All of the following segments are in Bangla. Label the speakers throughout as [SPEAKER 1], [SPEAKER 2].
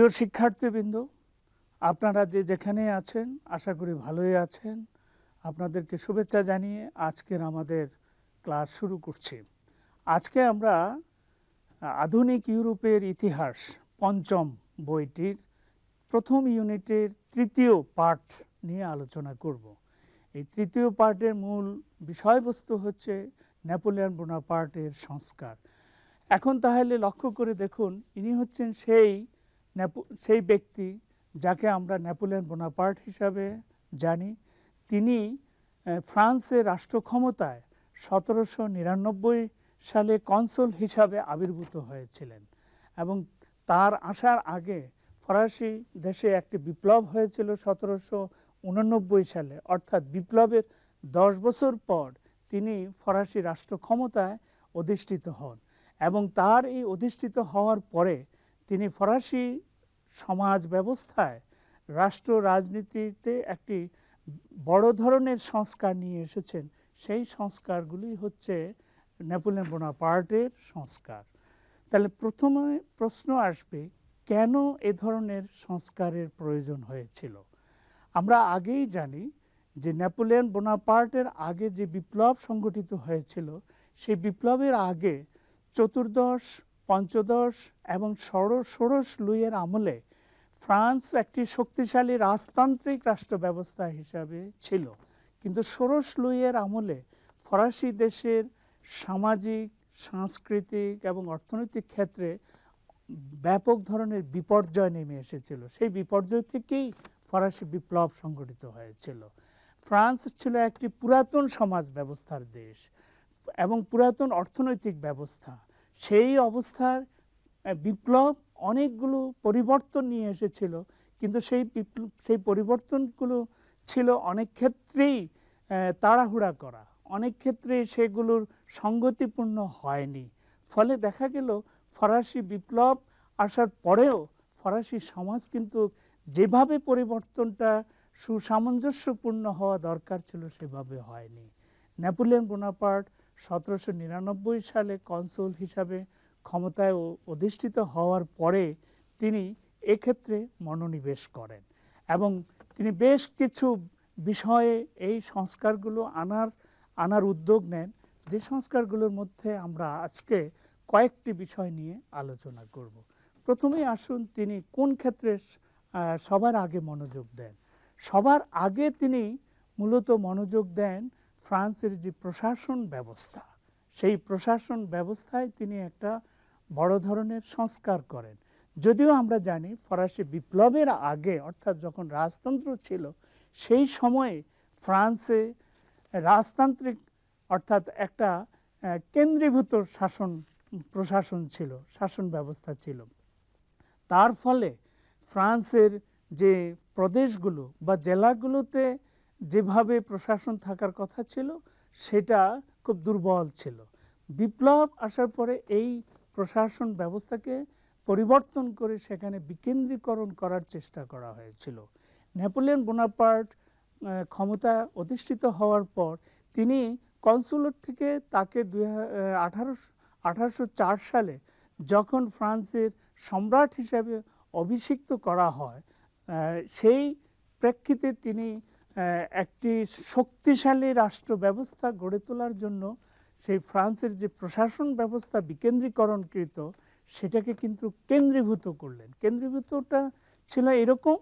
[SPEAKER 1] প্রিয় শিক্ষার্থীবৃন্দ আপনারা যে যেখানে আছেন আশা করি ভালোই আছেন আপনাদেরকে শুভেচ্ছা জানিয়ে আজকের আমাদের ক্লাস শুরু করছি আজকে আমরা আধুনিক ইউরোপের ইতিহাস পঞ্চম বইটির প্রথম ইউনিটের তৃতীয় পার্ট নিয়ে আলোচনা করব এই তৃতীয় পার্টের মূল বিষয়বস্তু হচ্ছে নেপোলিয়ান বোনাপার্টের সংস্কার এখন তাহলে লক্ষ্য করে দেখুন ইনি হচ্ছেন সেই সেই ব্যক্তি যাকে আমরা নেপোলিয়ন বোনাপার্ট হিসাবে জানি তিনি ফ্রান্সের রাষ্ট্র ক্ষমতায় সতেরোশো নিরানব্বই সালে কনসোল হিসাবে আবির্ভূত হয়েছিলেন এবং তার আসার আগে ফরাসি দেশে একটি বিপ্লব হয়েছিল সতেরোশো উনানব্বই সালে অর্থাৎ বিপ্লবের দশ বছর পর তিনি ফরাসি রাষ্ট্র ক্ষমতায় অধিষ্ঠিত হন এবং তার এই অধিষ্ঠিত হওয়ার পরে তিনি ফরাসি সমাজ ব্যবস্থায় রাষ্ট্র রাজনীতিতে একটি বড় ধরনের সংস্কার নিয়ে এসেছেন সেই সংস্কারগুলি হচ্ছে নেপোলিয়ন বোনাপার্টের সংস্কার তাহলে প্রথমে প্রশ্ন আসবে কেন এ ধরনের সংস্কারের প্রয়োজন হয়েছিল আমরা আগেই জানি যে নেপোলিয়ন বোনাপার্টের আগে যে বিপ্লব সংগঠিত হয়েছিল সেই বিপ্লবের আগে চতুর্দশ পঞ্চদশ এবং ষোড়শ লুইয়ের আমলে ফ্রান্স একটি শক্তিশালী রাজতান্ত্রিক রাষ্ট্র ব্যবস্থা হিসাবে ছিল কিন্তু ষোড়শ লুইয়ের আমলে ফরাসি দেশের সামাজিক সাংস্কৃতিক এবং অর্থনৈতিক ক্ষেত্রে ব্যাপক ধরনের বিপর্যয় নেমে এসেছিল সেই বিপর্যয় থেকেই ফরাসি বিপ্লব সংগঠিত হয়েছিল ফ্রান্স ছিল একটি পুরাতন সমাজ ব্যবস্থার দেশ এবং পুরাতন অর্থনৈতিক ব্যবস্থা সেই অবস্থার বিপ্লব অনেকগুলো পরিবর্তন নিয়ে এসেছিল কিন্তু সেই সেই পরিবর্তনগুলো ছিল অনেক ক্ষেত্রেই তাড়াহুড়া করা অনেক ক্ষেত্রে সেগুলোর সঙ্গতিপূর্ণ হয়নি ফলে দেখা গেল ফরাসি বিপ্লব আসার পরেও ফরাসি সমাজ কিন্তু যেভাবে পরিবর্তনটা সুসামঞ্জস্যপূর্ণ হওয়া দরকার ছিল সেভাবে হয়নি নেপোলিয়ন বোনাপার্ট সতেরোশো নিরানব্বই সালে কনসুল হিসাবে ক্ষমতায় অধিষ্ঠিত হওয়ার পরে তিনি এক্ষেত্রে মনোনিবেশ করেন এবং তিনি বেশ কিছু বিষয়ে এই সংস্কারগুলো আনার আনার উদ্যোগ নেন যে সংস্কারগুলোর মধ্যে আমরা আজকে কয়েকটি বিষয় নিয়ে আলোচনা করব প্রথমেই আসুন তিনি কোন ক্ষেত্রে সবার আগে মনোযোগ দেন সবার আগে তিনি মূলত মনোযোগ দেন ফ্রান্সের যে প্রশাসন ব্যবস্থা সেই প্রশাসন ব্যবস্থায় তিনি একটা বড় ধরনের সংস্কার করেন যদিও আমরা জানি ফরাসি বিপ্লবের আগে অর্থাৎ যখন রাজতন্ত্র ছিল সেই সময়ে ফ্রান্সে রাজতান্ত্রিক অর্থাৎ একটা কেন্দ্রীভূত শাসন প্রশাসন ছিল শাসন ব্যবস্থা ছিল তার ফলে ফ্রান্সের যে প্রদেশগুলো বা জেলাগুলোতে যেভাবে প্রশাসন থাকার কথা ছিল সেটা খুব দুর্বল ছিল বিপ্লব আসার পরে এই প্রশাসন ব্যবস্থাকে পরিবর্তন করে সেখানে বিকেন্দ্রীকরণ করার চেষ্টা করা হয়েছিল নেপোলিয়ন বোনাপার্ট ক্ষমতা অধিষ্ঠিত হওয়ার পর তিনি কনসুলেট থেকে তাকে দুই সালে যখন ফ্রান্সের সম্রাট হিসাবে অভিষিক্ত করা হয় সেই প্রেক্ষিতে তিনি একটি শক্তিশালী রাষ্ট্র ব্যবস্থা গড়ে তোলার জন্য সেই ফ্রান্সের যে প্রশাসন ব্যবস্থা বিকেন্দ্রীকরণকৃত সেটাকে কিন্তু কেন্দ্রীভূত করলেন কেন্দ্রীভূতটা ছিল এরকম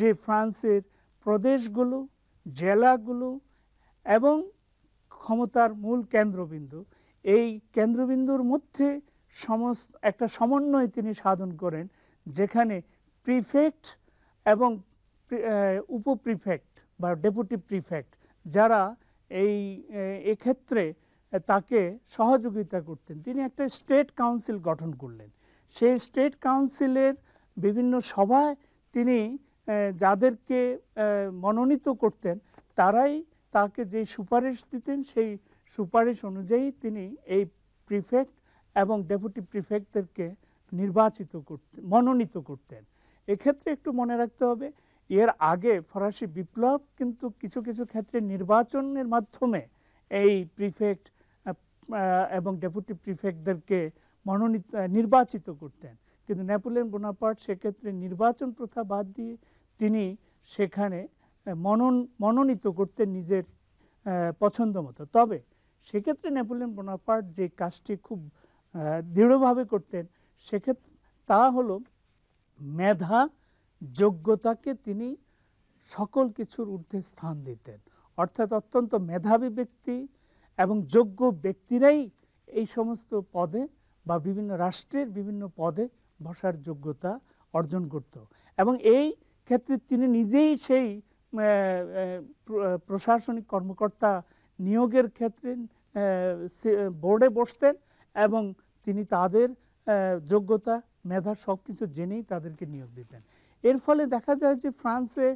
[SPEAKER 1] যে ফ্রান্সের প্রদেশগুলো জেলাগুলো এবং ক্ষমতার মূল কেন্দ্রবিন্দু এই কেন্দ্রবিন্দুর মধ্যে সমস্ত একটা সমন্বয় তিনি সাধন করেন যেখানে প্রিফেক্ট এবং উপপ্রিফেক্ট বা ডেপুটি প্রিফেক্ট যারা এই এক্ষেত্রে তাকে সহযোগিতা করতেন তিনি একটা স্টেট কাউন্সিল গঠন করলেন সেই স্টেট কাউন্সিলের বিভিন্ন সভায় তিনি যাদেরকে মনোনীত করতেন তারাই তাকে যে সুপারিশ দিতেন সেই সুপারিশ অনুযায়ী তিনি এই প্রিফেক্ট এবং ডেপুটি প্রিফেক্টদেরকে নির্বাচিত করতেন মনোনীত করতেন এক্ষেত্রে একটু মনে রাখতে হবে এর আগে ফরাসি বিপ্লব কিন্তু কিছু কিছু ক্ষেত্রে নির্বাচনের মাধ্যমে এই প্রিফেক্ট এবং ডেপুটি প্রিফেক্টদেরকে মনোনীত নির্বাচিত করতেন কিন্তু নেপোলিয়ন বোনাপার্ট সেক্ষেত্রে নির্বাচন প্রথা বাদ দিয়ে তিনি সেখানে মনন মনোনীত করতেন নিজের পছন্দ মতো তবে সেক্ষেত্রে নেপোলিয়ন বোনাপার্ট যে কাজটি খুব দৃঢ়ভাবে করতেন সেক্ষেত্রে তা হলো মেধা যোগ্যতাকে তিনি সকল কিছুর ঊর্ধ্বে স্থান দিতেন অর্থাৎ অত্যন্ত মেধাবী ব্যক্তি এবং যোগ্য ব্যক্তিরাই এই সমস্ত পদে বা বিভিন্ন রাষ্ট্রের বিভিন্ন পদে বসার যোগ্যতা অর্জন করত এবং এই ক্ষেত্রে তিনি নিজেই সেই প্রশাসনিক কর্মকর্তা নিয়োগের ক্ষেত্রে বোর্ডে বসতেন এবং তিনি তাদের যোগ্যতা মেধা সব কিছু জেনেই তাদেরকে নিয়োগ দিতেন এর ফলে দেখা যায় যে ফ্রান্সে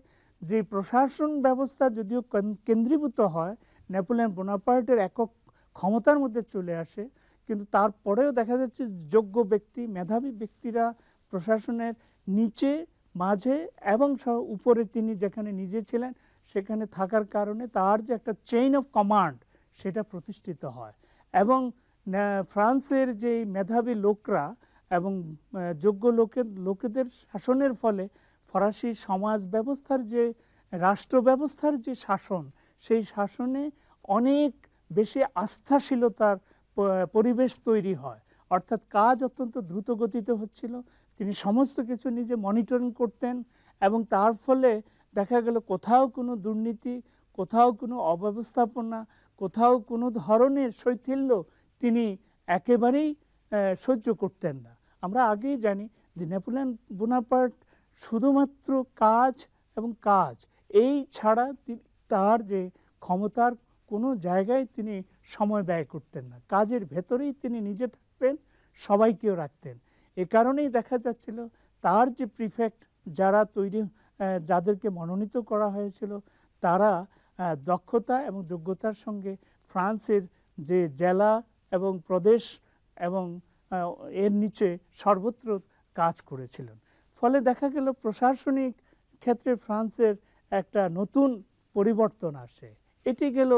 [SPEAKER 1] যে প্রশাসন ব্যবস্থা যদিও কেন্দ্রীভূত হয় নেপোলিয়ান বোনাপার্টের একক ক্ষমতার মধ্যে চলে আসে কিন্তু তারপরেও দেখা যাচ্ছে যোগ্য ব্যক্তি মেধাবী ব্যক্তিরা প্রশাসনের নিচে মাঝে এবং সহ উপরে তিনি যেখানে নিজে ছিলেন সেখানে থাকার কারণে তার যে একটা চেইন অফ কমান্ড সেটা প্রতিষ্ঠিত হয় এবং ফ্রান্সের যে মেধাবী লোকরা এবং যোগ্য লোকের লোকেদের শাসনের ফলে ফরাসি সমাজ ব্যবস্থার যে রাষ্ট্র ব্যবস্থার যে শাসন সেই শাসনে অনেক বেশি আস্থাশীলতার পরিবেশ তৈরি হয় অর্থাৎ কাজ অত্যন্ত দ্রুত গতিতে হচ্ছিল তিনি সমস্ত কিছু নিজে মনিটরিং করতেন এবং তার ফলে দেখা গেল কোথাও কোনো দুর্নীতি কোথাও কোনো অব্যবস্থাপনা কোথাও কোনো ধরনের শৈথিল্য তিনি একেবারেই সহ্য করতেন না আমরা আগেই জানি যে নেপোলিয়ান বোনাপার্ট শুধুমাত্র কাজ এবং কাজ এই ছাড়া তার যে ক্ষমতার কোনো জায়গায় তিনি সময় ব্যয় করতেন না কাজের ভেতরেই তিনি নিজে থাকতেন সবাইকেও রাখতেন এ কারণেই দেখা যাচ্ছিল তার যে প্রিফেক্ট যারা তৈরি যাদেরকে মনোনীত করা হয়েছিল তারা দক্ষতা এবং যোগ্যতার সঙ্গে ফ্রান্সের যে জেলা এবং প্রদেশ এবং এর নিচে সর্বত্র কাজ করেছিলেন ফলে দেখা গেল প্রশাসনিক ক্ষেত্রে ফ্রান্সের একটা নতুন পরিবর্তন আসে এটি গেল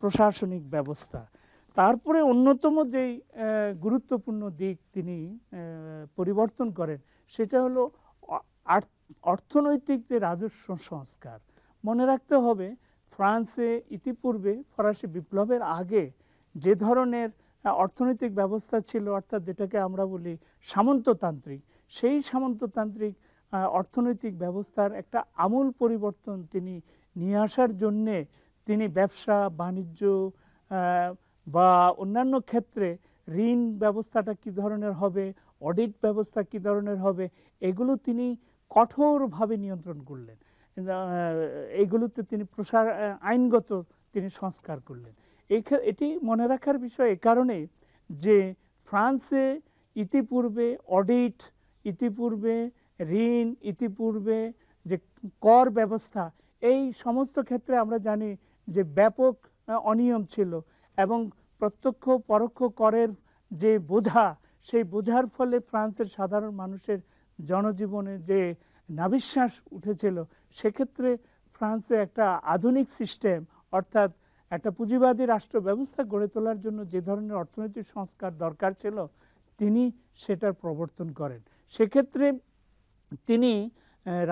[SPEAKER 1] প্রশাসনিক ব্যবস্থা তারপরে অন্যতম যেই গুরুত্বপূর্ণ দিক তিনি পরিবর্তন করেন সেটা হলো অর্থনৈতিক যে রাজস্ব সংস্কার মনে রাখতে হবে ফ্রান্সে ইতিপূর্বে ফরাসি বিপ্লবের আগে যে ধরনের অর্থনৈতিক ব্যবস্থা ছিল অর্থাৎ যেটাকে আমরা বলি সামন্ততান্ত্রিক সেই সামন্ততান্ত্রিক অর্থনৈতিক ব্যবস্থার একটা আমূল পরিবর্তন তিনি নিয়ে আসার জন্যে তিনি ব্যবসা বাণিজ্য বা অন্যান্য ক্ষেত্রে ঋণ ব্যবস্থাটা কি ধরনের হবে অডিট ব্যবস্থা কি ধরনের হবে এগুলো তিনি কঠোরভাবে নিয়ন্ত্রণ করলেন এগুলোতে তিনি প্রসার আইনগত তিনি সংস্কার করলেন এটি মনে রাখার বিষয় এ কারণে যে ফ্রান্সে ইতিপূর্বে অডিট ইতিপূর্বে ঋণ ইতিপূর্বে যে কর ব্যবস্থা এই সমস্ত ক্ষেত্রে আমরা জানি যে ব্যাপক অনিয়ম ছিল এবং প্রত্যক্ষ পরোক্ষ করের যে বোঝা সেই বোঝার ফলে ফ্রান্সের সাধারণ মানুষের জনজীবনে যে নাবিশ্বাস উঠেছিল সেক্ষেত্রে ফ্রান্সে একটা আধুনিক সিস্টেম অর্থাৎ একটা পুঁজিবাদী রাষ্ট্র ব্যবস্থা গড়ে তোলার জন্য যে ধরনের অর্থনৈতিক সংস্কার দরকার ছিল তিনি সেটার প্রবর্তন করেন সেক্ষেত্রে তিনি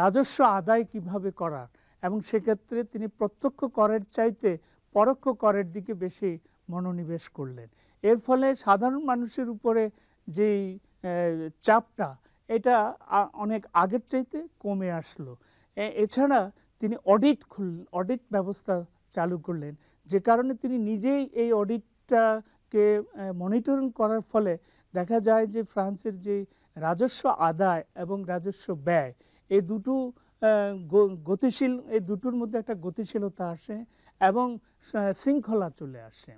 [SPEAKER 1] রাজস্ব আদায় কিভাবে করার এবং সেক্ষেত্রে তিনি প্রত্যক্ষ করের চাইতে পরোক্ষ করের দিকে বেশি মনোনিবেশ করলেন এর ফলে সাধারণ মানুষের উপরে যেই চাপটা এটা অনেক আগের চাইতে কমে আসলো এছাড়া তিনি অডিট খুল অডিট ব্যবস্থা চালু করলেন যে কারণে তিনি নিজেই এই অডিটটাকে মনিটরিং করার ফলে দেখা যায় যে ফ্রান্সের যে রাজস্ব আদায় এবং রাজস্ব ব্যয় এই দুটো গতিশীল এই দুটোর মধ্যে একটা গতিশীলতা আসে এবং শৃঙ্খলা চলে আসে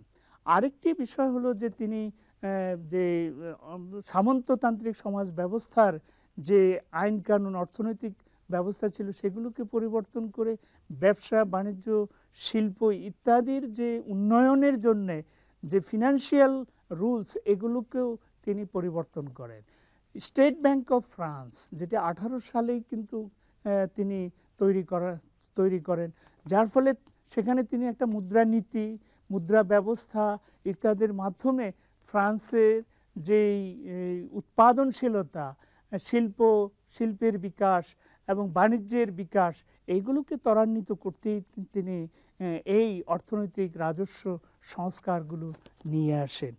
[SPEAKER 1] আরেকটি বিষয় হলো যে তিনি যে সামন্ততান্ত্রিক সমাজ ব্যবস্থার যে আইন কানুন অর্থনৈতিক ব্যবস্থা ছিল সেগুলোকে পরিবর্তন করে ব্যবসা বাণিজ্য শিল্প ইত্যাদির যে উন্নয়নের জন্যে যে ফিনান্সিয়াল রুলস এগুলোকেও তিনি পরিবর্তন করেন স্টেট ব্যাংক অফ ফ্রান্স যেটি আঠারো সালেই কিন্তু তিনি তৈরি করা তৈরি করেন যার ফলে সেখানে তিনি একটা মুদ্রানীতি মুদ্রা ব্যবস্থা ইত্যাদির মাধ্যমে ফ্রান্সের যেই উৎপাদনশীলতা শিল্প শিল্পের বিকাশ এবং বাণিজ্যের বিকাশ এইগুলোকে ত্বরান্বিত করতেই তিনি এই অর্থনৈতিক রাজস্ব সংস্কারগুলো নিয়ে আসেন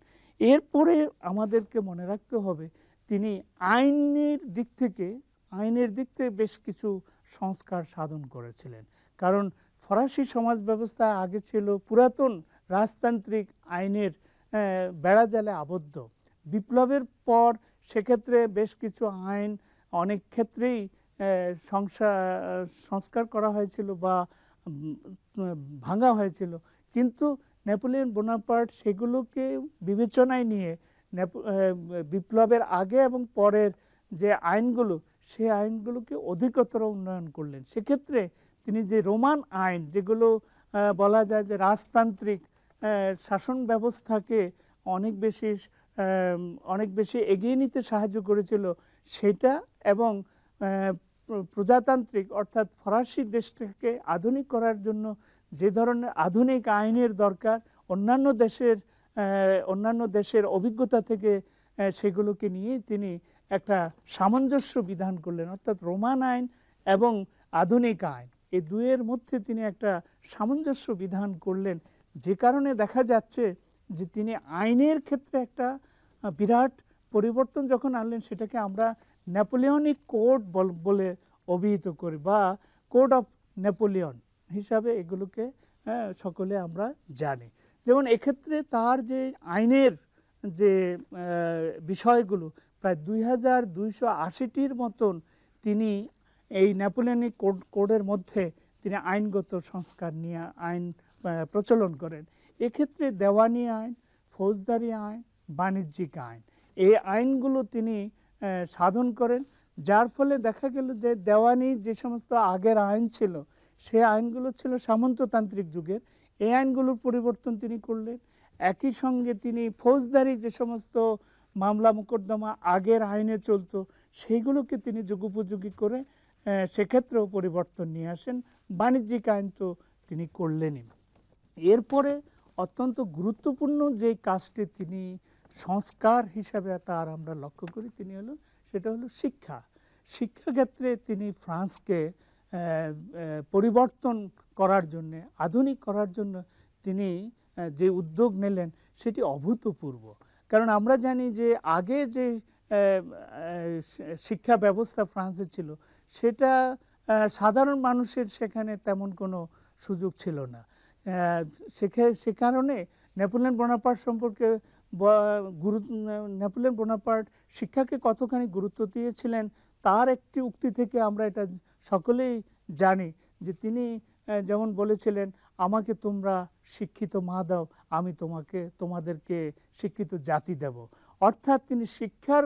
[SPEAKER 1] এরপরে আমাদেরকে মনে রাখতে হবে তিনি আইনের দিক থেকে আইনের দিক থেকে বেশ কিছু সংস্কার সাধন করেছিলেন কারণ ফরাসি সমাজ ব্যবস্থা আগে ছিল পুরাতন রাজতান্ত্রিক আইনের বেড়াজালে আবদ্ধ বিপ্লবের পর সেক্ষেত্রে বেশ কিছু আইন অনেক ক্ষেত্রেই সংস্কার করা হয়েছিল বা ভাঙা হয়েছিল কিন্তু নেপোলিয়ন বোনাপার্ট সেগুলোকে বিবেচনায় নিয়ে বিপ্লবের আগে এবং পরের যে আইনগুলো সে আইনগুলোকে অধিকতর উন্নয়ন করলেন সেক্ষেত্রে তিনি যে রোমান আইন যেগুলো বলা যায় যে রাজতান্ত্রিক শাসন ব্যবস্থাকে অনেক বেশি অনেক বেশি এগিয়ে নিতে সাহায্য করেছিল সেটা এবং প্রজাতান্ত্রিক অর্থাৎ ফরাসি দেশটাকে আধুনিক করার জন্য যে ধরনের আধুনিক আইনের দরকার অন্যান্য দেশের অন্যান্য দেশের অভিজ্ঞতা থেকে সেগুলোকে নিয়ে তিনি একটা সামঞ্জস্য বিধান করলেন অর্থাৎ রোমান আইন এবং আধুনিক আইন এই দুয়ের মধ্যে তিনি একটা সামঞ্জস্য বিধান করলেন যে কারণে দেখা যাচ্ছে যে তিনি আইনের ক্ষেত্রে একটা বিরাট পরিবর্তন যখন আনলেন সেটাকে আমরা নেপোলিয়নিক কোড বলে অভিহিত করি বা কোড অফ নেপোলিয়ন হিসাবে এগুলোকে হ্যাঁ, সকলে আমরা জানি যেমন এক্ষেত্রে তার যে আইনের যে বিষয়গুলো প্রায় দুই হাজার দুইশো আশিটির মতন তিনি এই নেপোলিয়নিক কোড কোডের মধ্যে তিনি আইনগত সংস্কার নিয়ে আইন প্রচলন করেন এক্ষেত্রে দেওয়ানি আইন ফৌজদারি আইন বাণিজ্যিক আইন এই আইনগুলো তিনি সাধন করেন যার ফলে দেখা গেল যে দেওয়ানি যে সমস্ত আগের আইন ছিল সে আইনগুলো ছিল সামন্ততান্ত্রিক যুগের এই আইনগুলোর পরিবর্তন তিনি করলেন একই সঙ্গে তিনি ফৌজদারি যে সমস্ত মামলা মোকদ্দমা আগের আইনে চলতো সেইগুলোকে তিনি যুগোপযোগী করে সেক্ষেত্রেও পরিবর্তন নিয়ে আসেন বাণিজ্যিক আইন তো তিনি করলেনই এরপরে অত্যন্ত গুরুত্বপূর্ণ যে কাজটি তিনি সংস্কার হিসাবে তার আমরা লক্ষ্য করি তিনি হলো সেটা হলো শিক্ষা শিক্ষাক্ষেত্রে তিনি ফ্রান্সকে পরিবর্তন করার জন্য আধুনিক করার জন্য তিনি যে উদ্যোগ নিলেন সেটি অভূতপূর্ব কারণ আমরা জানি যে আগে যে শিক্ষা ব্যবস্থা ফ্রান্সে ছিল সেটা সাধারণ মানুষের সেখানে তেমন কোনো সুযোগ ছিল না সে কারণে নেপোলিয়ন বোনাপার সম্পর্কে গুরু নেপোলিয়ন বোনাপার্ট শিক্ষাকে কতখানি গুরুত্ব দিয়েছিলেন তার একটি উক্তি থেকে আমরা এটা সকলেই জানি যে তিনি যেমন বলেছিলেন আমাকে তোমরা শিক্ষিত মা দাও আমি তোমাকে তোমাদেরকে শিক্ষিত জাতি দেব অর্থাৎ তিনি শিক্ষার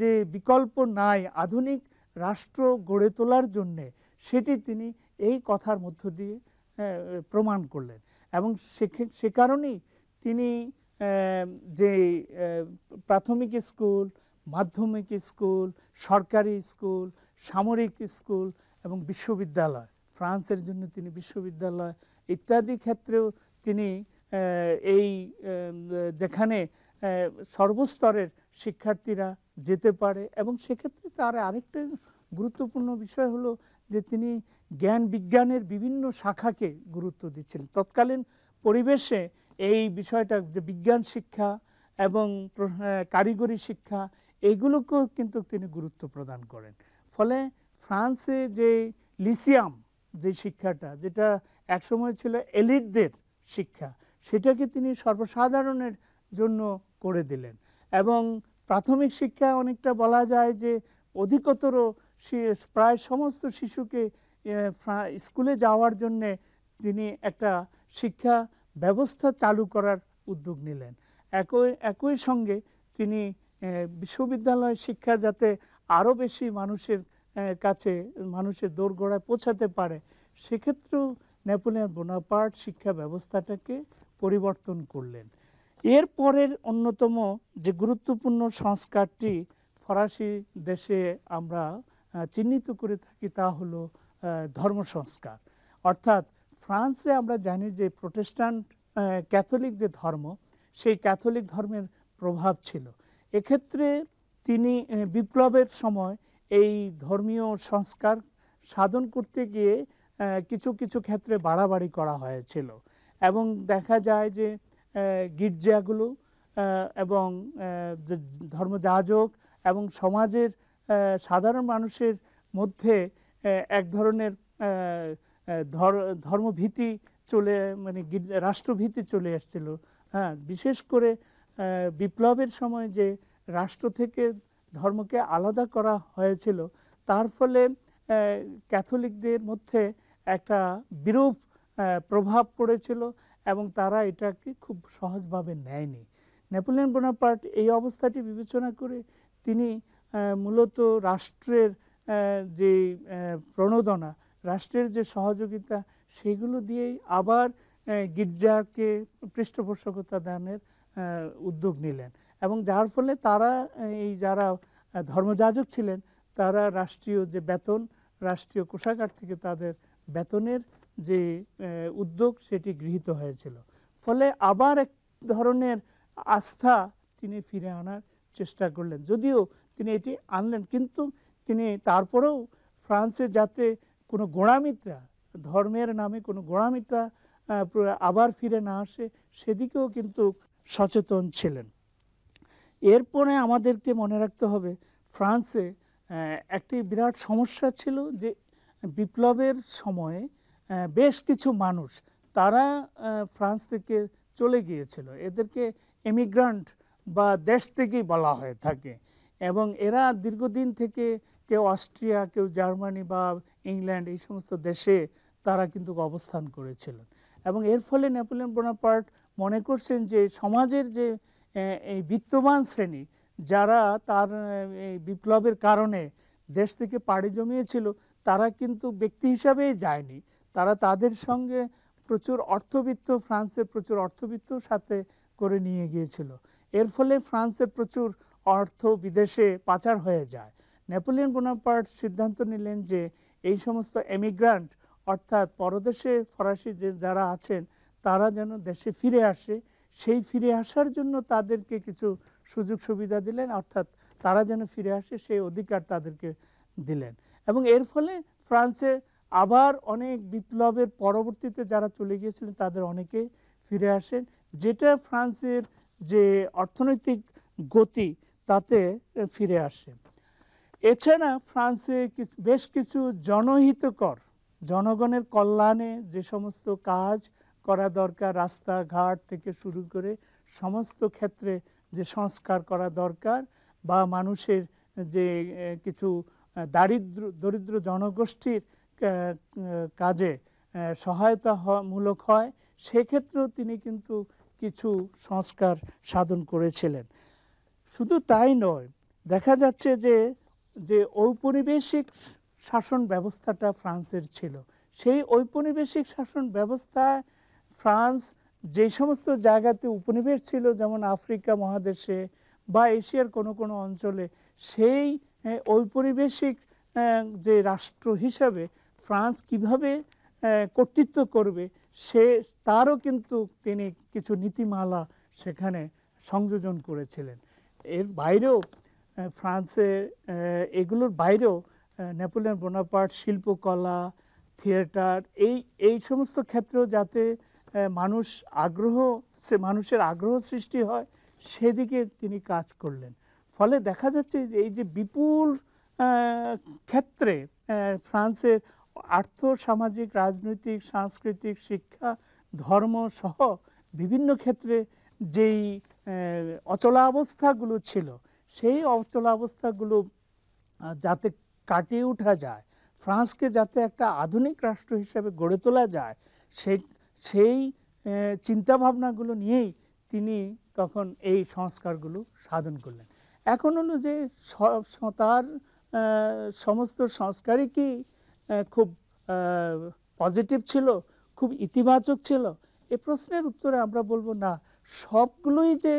[SPEAKER 1] যে বিকল্প নাই আধুনিক রাষ্ট্র গড়ে তোলার জন্যে সেটি তিনি এই কথার মধ্য দিয়ে প্রমাণ করলেন এবং সে কারণেই তিনি যে প্রাথমিক স্কুল মাধ্যমিক স্কুল সরকারি স্কুল সামরিক স্কুল এবং বিশ্ববিদ্যালয় ফ্রান্সের জন্য তিনি বিশ্ববিদ্যালয় ইত্যাদি ক্ষেত্রেও তিনি এই যেখানে সর্বস্তরের শিক্ষার্থীরা যেতে পারে এবং সেক্ষেত্রে তার আরেকটা গুরুত্বপূর্ণ বিষয় হলো যে তিনি জ্ঞান বিজ্ঞানের বিভিন্ন শাখাকে গুরুত্ব দিচ্ছেন তৎকালীন পরিবেশে এই বিষয়টা যে বিজ্ঞান শিক্ষা এবং কারিগরি শিক্ষা এগুলোকেও কিন্তু তিনি গুরুত্ব প্রদান করেন ফলে ফ্রান্সে যে লিসিয়াম যে শিক্ষাটা যেটা একসময় ছিল এলিটদের শিক্ষা সেটাকে তিনি সর্বসাধারণের জন্য করে দিলেন এবং প্রাথমিক শিক্ষা অনেকটা বলা যায় যে অধিকতর প্রায় সমস্ত শিশুকে স্কুলে যাওয়ার জন্যে তিনি একটা শিক্ষা ব্যবস্থা চালু করার উদ্যোগ নিলেন একই একই সঙ্গে তিনি বিশ্ববিদ্যালয় শিক্ষা যাতে আরও বেশি মানুষের কাছে মানুষের দোরগোড়ায় পৌঁছাতে পারে সেক্ষেত্রেও নেপোলিয়ান বোনাপার্ট শিক্ষা ব্যবস্থাটাকে পরিবর্তন করলেন এর পরের অন্যতম যে গুরুত্বপূর্ণ সংস্কারটি ফরাসি দেশে আমরা চিহ্নিত করে থাকি তা হলো ধর্ম সংস্কার অর্থাৎ ফ্রান্সে আমরা জানি যে প্রোটেস্টান্ট ক্যাথলিক যে ধর্ম সেই ক্যাথলিক ধর্মের প্রভাব ছিল এক্ষেত্রে তিনি বিপ্লবের সময় এই ধর্মীয় সংস্কার সাধন করতে গিয়ে কিছু কিছু ক্ষেত্রে বাড়াবাড়ি করা হয়েছিল এবং দেখা যায় যে গির্জাগুলো এবং ধর্মযাজক এবং সমাজের সাধারণ মানুষের মধ্যে এক ধরনের ধর্মভীতি চলে মানে রাষ্ট্রভীতি চলে আসছিল হ্যাঁ বিশেষ করে বিপ্লবের সময় যে রাষ্ট্র থেকে ধর্মকে আলাদা করা হয়েছিল তার ফলে ক্যাথলিকদের মধ্যে একটা বিরূপ প্রভাব পড়েছিল এবং তারা এটাকে খুব সহজভাবে নেয়নি নেপোলিয়ন বোনাপার্ট এই অবস্থাটি বিবেচনা করে তিনি মূলত রাষ্ট্রের যে প্রণোদনা রাষ্ট্রের যে সহযোগিতা সেগুলো দিয়েই আবার গির্জাকে পৃষ্ঠপোষকতা দানের উদ্যোগ নিলেন এবং যার ফলে তারা এই যারা ধর্মযাজক ছিলেন তারা রাষ্ট্রীয় যে বেতন রাষ্ট্রীয় কোষাগার থেকে তাদের বেতনের যে উদ্যোগ সেটি গৃহীত হয়েছিল ফলে আবার এক ধরনের আস্থা তিনি ফিরে আনার চেষ্টা করলেন যদিও তিনি এটি আনলেন কিন্তু তিনি তারপরেও ফ্রান্সে যাতে কোনো গোড়ামিত্রা ধর্মের নামে কোনো গোড়ামিত্রা আবার ফিরে না আসে সেদিকেও কিন্তু সচেতন ছিলেন এরপরে আমাদেরকে মনে রাখতে হবে ফ্রান্সে একটি বিরাট সমস্যা ছিল যে বিপ্লবের সময়ে বেশ কিছু মানুষ তারা ফ্রান্স থেকে চলে গিয়েছিল এদেরকে এমিগ্রান্ট বা দেশ থেকেই বলা হয়ে থাকে এবং এরা দীর্ঘদিন থেকে কেউ অস্ট্রিয়া কেউ জার্মানি বা ইংল্যান্ড এই সমস্ত দেশে তারা কিন্তু অবস্থান করেছিলেন এবং এর ফলে নেপোলিয়ন বোনাপার্ট মনে করছেন যে সমাজের যে এই বিত্তবান শ্রেণী যারা তার এই বিপ্লবের কারণে দেশ থেকে পাড়ি জমিয়েছিল তারা কিন্তু ব্যক্তি হিসাবেই যায়নি তারা তাদের সঙ্গে প্রচুর অর্থবিত্ত ফ্রান্সের প্রচুর অর্থবিত্ত সাথে করে নিয়ে গিয়েছিল এর ফলে ফ্রান্সের প্রচুর অর্থ বিদেশে পাচার হয়ে যায় নেপোলিয়ন বোনাপার্ট সিদ্ধান্ত নিলেন যে এই সমস্ত এমিগ্রান্ট অর্থাৎ পরদেশে ফরাসি যে যারা আছেন তারা যেন দেশে ফিরে আসে সেই ফিরে আসার জন্য তাদেরকে কিছু সুযোগ সুবিধা দিলেন অর্থাৎ তারা যেন ফিরে আসে সেই অধিকার তাদেরকে দিলেন এবং এর ফলে ফ্রান্সে আবার অনেক বিপ্লবের পরবর্তীতে যারা চলে গিয়েছিলেন তাদের অনেকে ফিরে আসেন যেটা ফ্রান্সের যে অর্থনৈতিক গতি তাতে ফিরে আসে এছাড়া ফ্রান্সে বেশ কিছু জনহিতকর জনগণের কল্যাণে যে সমস্ত কাজ করা দরকার রাস্তাঘাট থেকে শুরু করে সমস্ত ক্ষেত্রে যে সংস্কার করা দরকার বা মানুষের যে কিছু দারিদ্র দরিদ্র জনগোষ্ঠীর কাজে সহায়তা মূলক হয় সেক্ষেত্রেও তিনি কিন্তু কিছু সংস্কার সাধন করেছিলেন শুধু তাই নয় দেখা যাচ্ছে যে যে ঔপনিবেশিক শাসন ব্যবস্থাটা ফ্রান্সের ছিল সেই ঔপনিবেশিক শাসন ব্যবস্থায় ফ্রান্স যে সমস্ত জায়গাতে উপনিবেশ ছিল যেমন আফ্রিকা মহাদেশে বা এশিয়ার কোনো কোনো অঞ্চলে সেই ঔপনিবেশিক যে রাষ্ট্র হিসাবে ফ্রান্স কিভাবে কর্তৃত্ব করবে সে তারও কিন্তু তিনি কিছু নীতিমালা সেখানে সংযোজন করেছিলেন এর বাইরেও ফ্রান্সে এগুলোর বাইরেও নেপোলিয়ান বোনাপার্ট শিল্পকলা থিয়েটার এই এই সমস্ত ক্ষেত্রেও যাতে মানুষ আগ্রহ সে মানুষের আগ্রহ সৃষ্টি হয় সেদিকে তিনি কাজ করলেন ফলে দেখা যাচ্ছে যে এই যে বিপুল ক্ষেত্রে ফ্রান্সের আর্থ সামাজিক রাজনৈতিক সাংস্কৃতিক শিক্ষা ধর্ম সহ বিভিন্ন ক্ষেত্রে যেই অচলাবস্থাগুলো ছিল সেই অচলাবস্থাগুলো যাতে কাটিয়ে উঠা যায় ফ্রান্সকে যাতে একটা আধুনিক রাষ্ট্র হিসেবে গড়ে তোলা যায় সেই সেই চিন্তাভাবনাগুলো নিয়েই তিনি তখন এই সংস্কারগুলো সাধন করলেন এখন হলো যে তার সমস্ত সংস্কারই কি খুব পজিটিভ ছিল খুব ইতিবাচক ছিল এ প্রশ্নের উত্তরে আমরা বলবো না সবগুলোই যে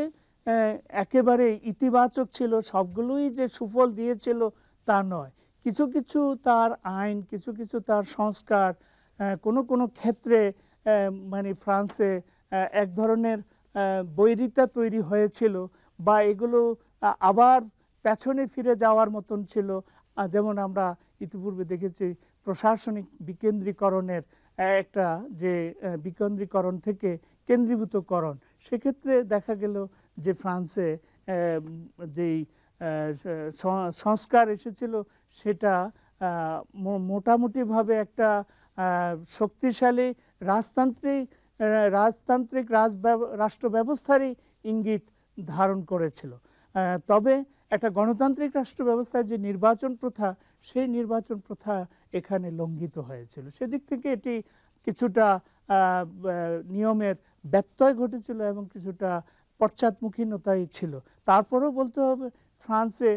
[SPEAKER 1] একেবারে ইতিবাচক ছিল সবগুলোই যে সুফল দিয়েছিল তা নয় কিছু কিছু তার আইন কিছু কিছু তার সংস্কার কোনো কোনো ক্ষেত্রে মানে ফ্রান্সে এক ধরনের বৈরিতা তৈরি হয়েছিল বা এগুলো আবার পেছনে ফিরে যাওয়ার মতন ছিল যেমন আমরা ইতিপূর্বে দেখেছি প্রশাসনিক বিকেন্দ্রীকরণের একটা যে বিকেন্দ্রীকরণ থেকে কেন্দ্রীভূতকরণ সেক্ষেত্রে দেখা গেল যে ফ্রান্সে যেই সংস্কার এসেছিল সেটা মোটামুটিভাবে একটা শক্তিশালী রাজতান্ত্রিক রাজতান্ত্রিক রাজ রাষ্ট্র ব্যবস্থারই ইঙ্গিত ধারণ করেছিল তবে একটা গণতান্ত্রিক রাষ্ট্র ব্যবস্থায় যে নির্বাচন প্রথা সেই নির্বাচন প্রথা এখানে লঙ্ঘিত হয়েছিল সেদিক থেকে এটি কিছুটা নিয়মের ব্যত্যয় ঘটেছিল এবং কিছুটা পশ্চাৎমুখীনতাই ছিল তারপরেও বলতে হবে ফ্রান্সে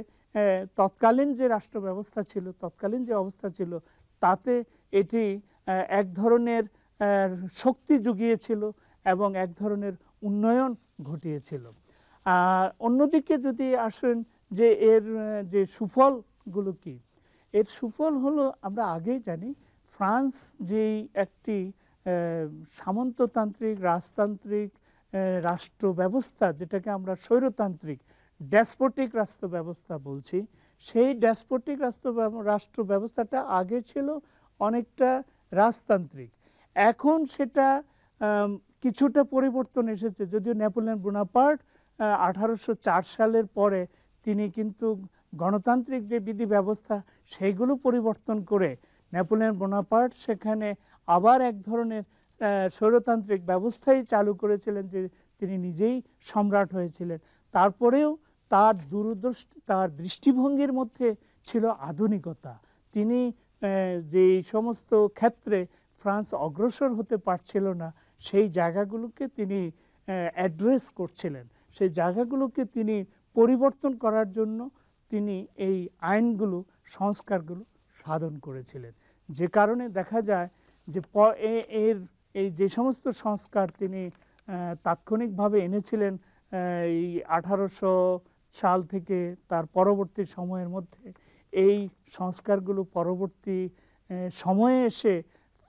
[SPEAKER 1] তৎকালীন যে রাষ্ট্র ব্যবস্থা ছিল তৎকালীন যে অবস্থা ছিল তাতে এটি এক ধরনের শক্তি জুগিয়েছিল এবং এক ধরনের উন্নয়ন ঘটিয়েছিল আর অন্যদিকে যদি আসেন যে এর যে সুফলগুলো কি এর সুফল হলো আমরা আগেই জানি ফ্রান্স যেই একটি সামন্ততান্ত্রিক রাজতান্ত্রিক রাষ্ট্র ব্যবস্থা যেটাকে আমরা স্বৈরতান্ত্রিক ড্যাসপোটিক রাষ্ট্র ব্যবস্থা বলছি সেই ড্যাসপোটিক রাষ্ট্র রাষ্ট্র ব্যবস্থাটা আগে ছিল অনেকটা রাজতান্ত্রিক এখন সেটা কিছুটা পরিবর্তন এসেছে যদিও নেপোলিয়ান বোনাপার্ট আঠারোশো সালের পরে তিনি কিন্তু গণতান্ত্রিক যে বিধি ব্যবস্থা সেইগুলো পরিবর্তন করে নেপোলিয়ান বোনাপার্ট সেখানে আবার এক ধরনের স্বৈরতান্ত্রিক ব্যবস্থাই চালু করেছিলেন যে তিনি নিজেই সম্রাট হয়েছিলেন তারপরেও তার দূরদৃষ্টি তার দৃষ্টিভঙ্গির মধ্যে ছিল আধুনিকতা তিনি যে সমস্ত ক্ষেত্রে ফ্রান্স অগ্রসর হতে পারছিল না সেই জায়গাগুলোকে তিনি অ্যাড্রেস করছিলেন সেই জায়গাগুলোকে তিনি পরিবর্তন করার জন্য তিনি এই আইনগুলো সংস্কারগুলো সাধন করেছিলেন যে কারণে দেখা যায় যে এর এই যে সমস্ত সংস্কার তিনি তাৎক্ষণিকভাবে এনেছিলেন এই আঠারোশো সাল থেকে তার পরবর্তী সময়ের মধ্যে এই সংস্কারগুলো পরবর্তী সময়ে এসে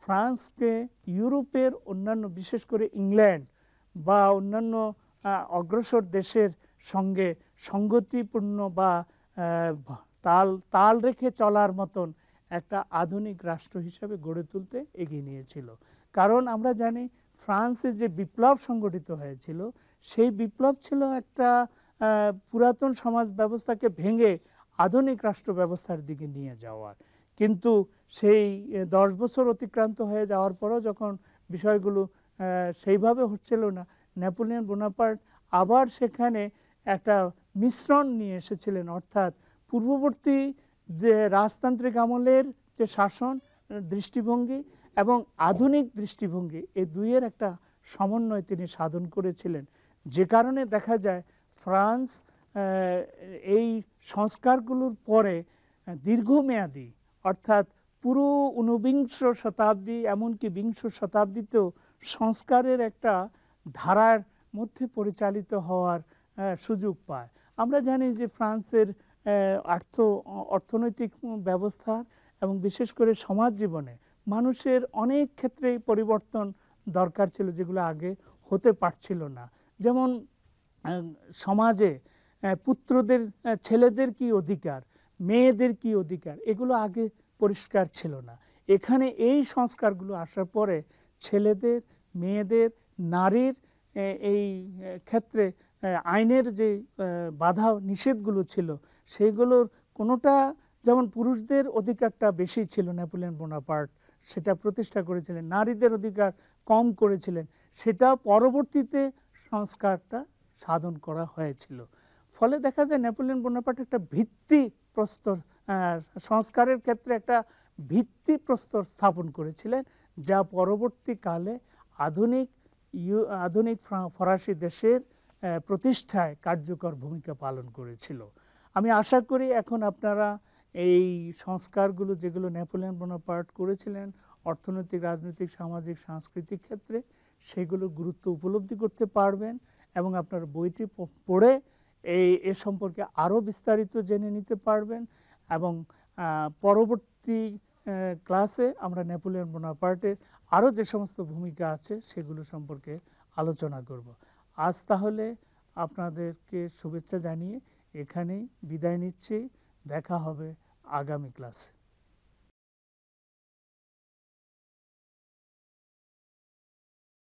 [SPEAKER 1] ফ্রান্সকে ইউরোপের অন্যান্য বিশেষ করে ইংল্যান্ড বা অন্যান্য অগ্রসর দেশের সঙ্গে সঙ্গতিপূর্ণ বা তাল তাল রেখে চলার মতন একটা আধুনিক রাষ্ট্র হিসাবে গড়ে তুলতে এগিয়ে নিয়েছিল কারণ আমরা জানি ফ্রান্সে যে বিপ্লব সংগঠিত হয়েছিল সেই বিপ্লব ছিল একটা পুরাতন সমাজ ব্যবস্থাকে ভেঙে আধুনিক রাষ্ট্র ব্যবস্থার দিকে নিয়ে যাওয়ার কিন্তু সেই দশ বছর অতিক্রান্ত হয়ে যাওয়ার পরও যখন বিষয়গুলো সেইভাবে হচ্ছিল না নেপোলিয়ন বোনাপার্ট আবার সেখানে একটা মিশ্রণ নিয়ে এসেছিলেন অর্থাৎ পূর্ববর্তী রাজতান্ত্রিক আমলের যে শাসন দৃষ্টিভঙ্গি এবং আধুনিক দৃষ্টিভঙ্গি এই দুইয়ের একটা সমন্বয় তিনি সাধন করেছিলেন যে কারণে দেখা যায় ফ্রান্স এই সংস্কারগুলোর পরে দীর্ঘমেয়াদী অর্থাৎ পুরো ঊনবিংশ শতাব্দী এমনকি বিংশ শতাব্দীতেও সংস্কারের একটা ধারার মধ্যে পরিচালিত হওয়ার সুযোগ পায় আমরা জানি যে ফ্রান্সের আর্থ অর্থনৈতিক ব্যবস্থা এবং বিশেষ করে সমাজ জীবনে মানুষের অনেক ক্ষেত্রেই পরিবর্তন দরকার ছিল যেগুলো আগে হতে পারছিল না যেমন সমাজে পুত্রদের ছেলেদের কি অধিকার মেয়েদের কি অধিকার এগুলো আগে পরিষ্কার ছিল না এখানে এই সংস্কারগুলো আসার পরে ছেলেদের মেয়েদের নারীর এই ক্ষেত্রে আইনের যে বাধা নিষেধগুলো ছিল সেগুলোর কোনোটা যেমন পুরুষদের অধিকারটা বেশি ছিল নেপোলিয়ন বোনাপার্ট সেটা প্রতিষ্ঠা করেছিলেন নারীদের অধিকার কম করেছিলেন সেটা পরবর্তীতে সংস্কারটা সাধন করা হয়েছিল ফলে দেখা যায় নেপোলিয়ন বোনাপাট একটা ভিত্তি প্রস্তর সংস্কারের ক্ষেত্রে একটা ভিত্তি প্রস্তর স্থাপন করেছিলেন যা পরবর্তীকালে আধুনিক ইউ আধুনিক ফরাসি দেশের প্রতিষ্ঠায় কার্যকর ভূমিকা পালন করেছিল আমি আশা করি এখন আপনারা এই সংস্কারগুলো যেগুলো নেপোলিয়ন বোনাপার্ট করেছিলেন অর্থনৈতিক রাজনৈতিক সামাজিক সাংস্কৃতিক ক্ষেত্রে সেগুলো গুরুত্ব উপলব্ধি করতে পারবেন এবং আপনার বইটি পড়ে এই এ সম্পর্কে আরও বিস্তারিত জেনে নিতে পারবেন এবং পরবর্তী ক্লাসে আমরা নেপোলিয়ন বোনাপার্টের আরও যে সমস্ত ভূমিকা আছে সেগুলো সম্পর্কে আলোচনা করব আজ তাহলে আপনাদেরকে শুভেচ্ছা জানিয়ে এখানেই বিদায় নিচ্ছি দেখা হবে आगामी क्लस